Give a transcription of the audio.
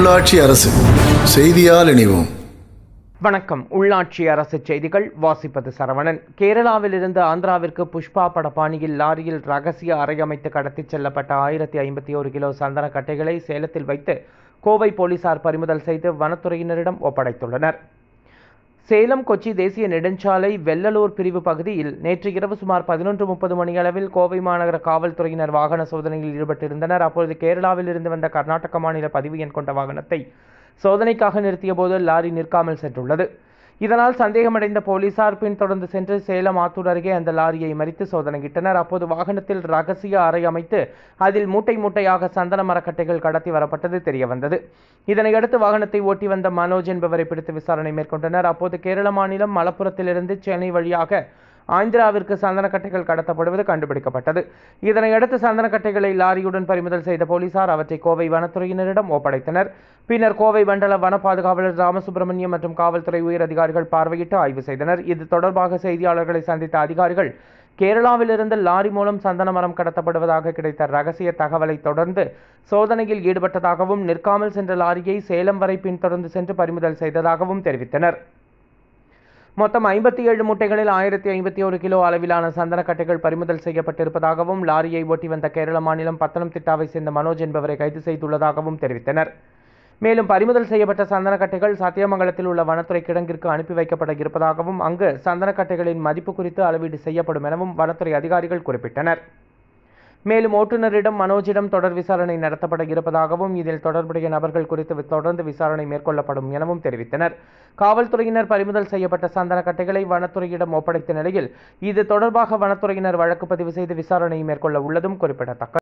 உள்ளாட்சி அரசு செய்தியால் இணைவோம் வணக்கம் உள்ளாட்சி அரசு செய்திகள் வாசிப்பது சரவணன் கேரளாவில் இருந்து ஆந்திராவிற்கு புஷ்பா பட பாணியில் லாரியில் ரகசிய அறை அமைத்து கடத்திச் செல்லப்பட்ட ஆயிரத்தி ஐம்பத்தி ஒரு கிலோ சந்தன கட்டைகளை சேலத்தில் வைத்து கோவை போலீசார் பறிமுதல் செய்து வனத்துறையினரிடம் ஒப்படைத்துள்ளனர் சேலம் கொச்சி தேசிய நெடுஞ்சாலை வெள்ளலூர் பிரிவு பகுதியில் நேற்று இரவு சுமார் பதினொன்று முப்பது மணியளவில் கோவை மாநகர காவல்துறையினர் வாகன சோதனையில் ஈடுபட்டிருந்தனர் அப்பொழுது கேரளாவில் இருந்து வந்த கர்நாடக மாநில பதிவு எண் கொண்ட வாகனத்தை சோதனைக்காக நிறுத்திய போது லாரி நிற்காமல் சென்றுள்ளது இதனால் சந்தேகமடைந்த போலீசார் பின்தொடர்ந்து சென்று சேலம் ஆத்தூர் அருகே அந்த லாரியை மறித்து சோதனையிட்டனர் அப்போது வாகனத்தில் ரகசிய அறை அமைத்து அதில் மூட்டை மூட்டையாக சந்தன மரக்கட்டைகள் கடத்தி வரப்பட்டது தெரிய வந்தது இதனையடுத்து வாகனத்தை ஓட்டி வந்த மனோஜ் என்பவரை பிடித்து விசாரணை மேற்கொண்டனர் அப்போது கேரள மாநிலம் மலப்புரத்திலிருந்து சென்னை வழியாக ஆந்திராவிற்கு சந்தனக்கட்டைகள் கடத்தப்படுவது கண்டுபிடிக்கப்பட்டது இதனையடுத்து சந்தனக்கட்டைகளை லாரியுடன் பறிமுதல் செய்த போலீசார் அவற்றை கோவை வனத்துறையினரிடம் ஒப்படைத்தனர் பின்னர் கோவை மண்டல வன பாதுகாவலர் ராமசுப்பிரமணியம் மற்றும் காவல்துறை உயர் அதிகாரிகள் பார்வையிட்டு ஆய்வு செய்தனர் இது தொடர்பாக செய்தியாளர்களை சந்தித்த அதிகாரிகள் கேரளாவிலிருந்து லாரி மூலம் சந்தன மரம் கடத்தப்படுவதாக கிடைத்த ரகசிய தகவலை தொடர்ந்து சோதனையில் ஈடுபட்டதாகவும் நிற்காமல் சென்ற லாரியை சேலம் வரை பின்தொடர்ந்து சென்று பறிமுதல் செய்ததாகவும் தெரிவித்தனர் மொத்தம் ஐம்பத்தி ஏழு மூட்டைகளில் ஆயிரத்தி ஐம்பத்தி ஒரு கிலோ அளவிலான சந்தனக்கட்டைகள் பறிமுதல் செய்யப்பட்டிருப்பதாகவும் லாரியை ஓட்டி வந்த கேரள மாநிலம் பத்தனம்திட்டாவை சேர்ந்த மனோஜ் என்பவரை கைது செய்துள்ளதாகவும் தெரிவித்தனர் மேலும் பறிமுதல் செய்யப்பட்ட சந்தனக்கட்டைகள் சத்தியமங்கலத்தில் உள்ள வனத்துறை கிடங்கிற்கு அனுப்பி வைக்கப்பட இருப்பதாகவும் அங்கு சந்தனக்கட்டைகளின் மதிப்பு குறித்து அளவீடு செய்யப்படும் எனவும் வனத்துறை அதிகாரிகள் குறிப்பிட்டனர் மேலும் ஓட்டுநரிடம் மனோஜிடம் தொடர் விசாரணை நடத்தப்பட இருப்பதாகவும் இதில் தொடர்புடைய நபர்கள் குறித்து தொடர்ந்து விசாரணை மேற்கொள்ளப்படும் எனவும் தெரிவித்தனர் காவல்துறையினர் பறிமுதல் செய்யப்பட்ட சந்தன கட்டைகளை வனத்துறையிடம் ஒப்படைத்த நிலையில் இது தொடர்பாக வனத்துறையினர் வழக்கு பதிவு செய்து விசாரணையை மேற்கொள்ள உள்ளதும் குறிப்பிடத்தக்கது